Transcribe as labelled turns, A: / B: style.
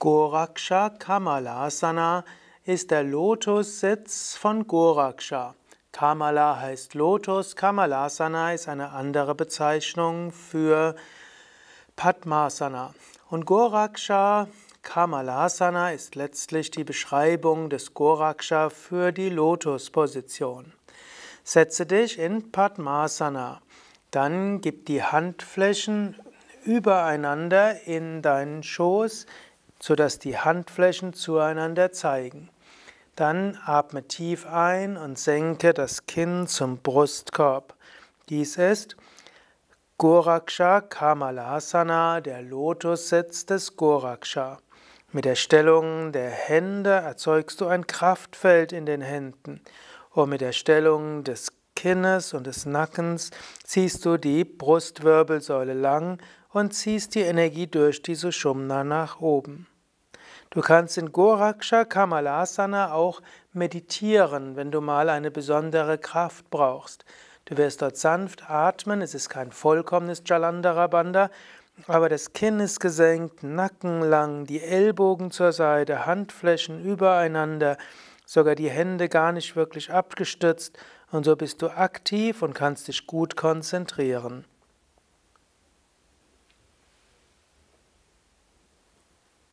A: Goraksha Kamalasana ist der Lotussitz von Goraksha. Kamala heißt Lotus, Kamalasana ist eine andere Bezeichnung für Padmasana. Und Goraksha Kamalasana ist letztlich die Beschreibung des Goraksha für die Lotusposition. Setze dich in Padmasana. Dann gib die Handflächen übereinander in deinen Schoß, sodass die Handflächen zueinander zeigen. Dann atme tief ein und senke das Kinn zum Brustkorb. Dies ist Goraksha Kamalasana, der Lotussitz des Goraksha. Mit der Stellung der Hände erzeugst du ein Kraftfeld in den Händen und mit der Stellung des Kinnes und des Nackens ziehst du die Brustwirbelsäule lang und ziehst die Energie durch die Sushumna nach oben. Du kannst in Goraksha Kamalasana auch meditieren, wenn du mal eine besondere Kraft brauchst. Du wirst dort sanft atmen, es ist kein vollkommenes Jalandhara Bandha, aber das Kinn ist gesenkt, Nacken lang, die Ellbogen zur Seite, Handflächen übereinander, sogar die Hände gar nicht wirklich abgestützt und so bist du aktiv und kannst dich gut konzentrieren.